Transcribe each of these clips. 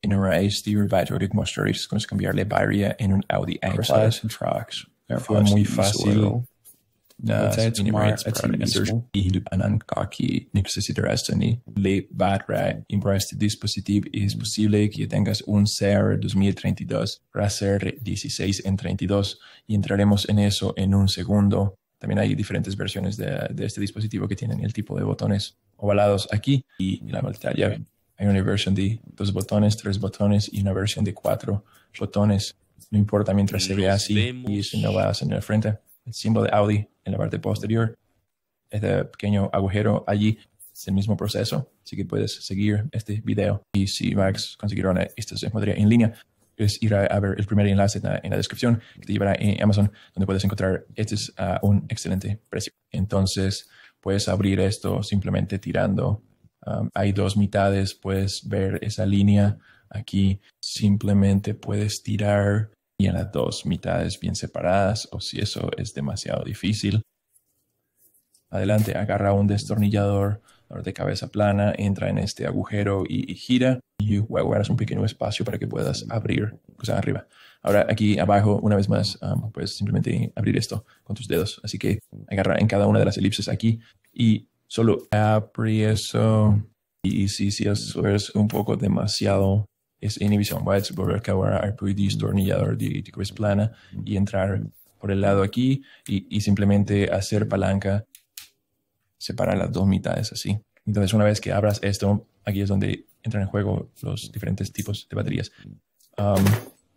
En race die we cambiar la batería en un Audi A-Class Fue muy fácil. Na, het is maar het is la en este dispositivo es posible que tengas un SER 2032 racer 16 en 32 y entraremos en eso en un segundo. También hay diferentes versiones de, este dispositivo que tienen el tipo de botones ovalados aquí y la pantalla hay una versión de dos botones, tres botones y una versión de cuatro botones. No importa mientras se vea así y si no va en la frente. El símbolo de Audi en la parte posterior. Este pequeño agujero allí es el mismo proceso. Así que puedes seguir este video. Y si Max consiguieron se modalidad en línea, es pues ir a, ver el primer enlace en la, descripción que te llevará a Amazon, donde puedes encontrar Este a ah, un excelente precio. Entonces, puedes abrir esto simplemente tirando hay dos mitades, puedes ver esa línea aquí. Simplemente puedes tirar y en las dos mitades bien separadas o si eso es demasiado difícil. Adelante, agarra un destornillador de cabeza plana, entra en este agujero y, gira y guardas un pequeño espacio para que puedas abrir cosas arriba. Ahora aquí abajo, una vez más, puedes simplemente abrir esto con tus dedos. Así que agarra en cada una de las elipses aquí y solo apri eso y si, eso es un poco demasiado, es inhibición. Va a volver a ahora de, de plana y entrar por el lado aquí y, simplemente hacer palanca, separar las dos mitades así. Entonces una vez que abras esto, aquí es donde entran en juego los diferentes tipos de baterías. Um,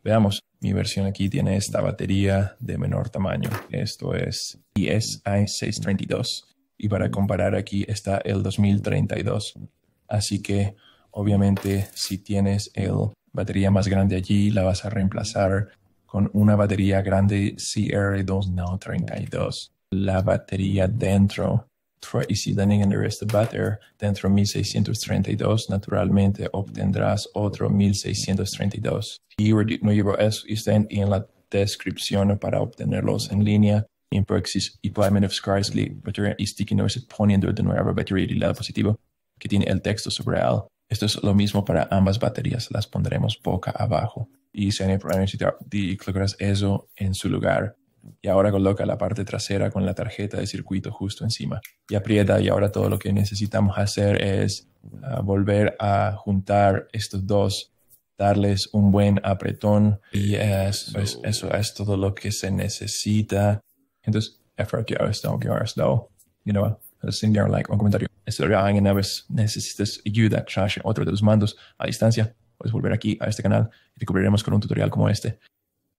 veamos, mi versión aquí tiene esta batería de menor tamaño. Esto es ISI632. Y para comparar aquí está el 2032. Así que obviamente si tienes el batería más grande allí, la vas a reemplazar con una batería grande CR2 32. La batería dentro y si dentro 1632, naturalmente obtendrás otro 1632. Y no llevo eso está en la descripción para obtenerlos en línea in of probablemente Battery y Noise poniendo de nuevo batería y lado positivo que tiene el texto sobre al. Esto es lo mismo para ambas baterías, las pondremos boca abajo y si hay problemas colocas eso en su lugar. Y ahora coloca la parte trasera con la tarjeta de circuito justo encima. Y aprieta y ahora todo lo que necesitamos hacer es ah, volver a juntar estos dos darles un buen apretón y pues, eso es todo lo que se necesita. Entonces, FRQRs you know, like un comentario. Si otro de los mandos a distancia, puedes volver aquí a este canal y te cubriremos con un tutorial como este.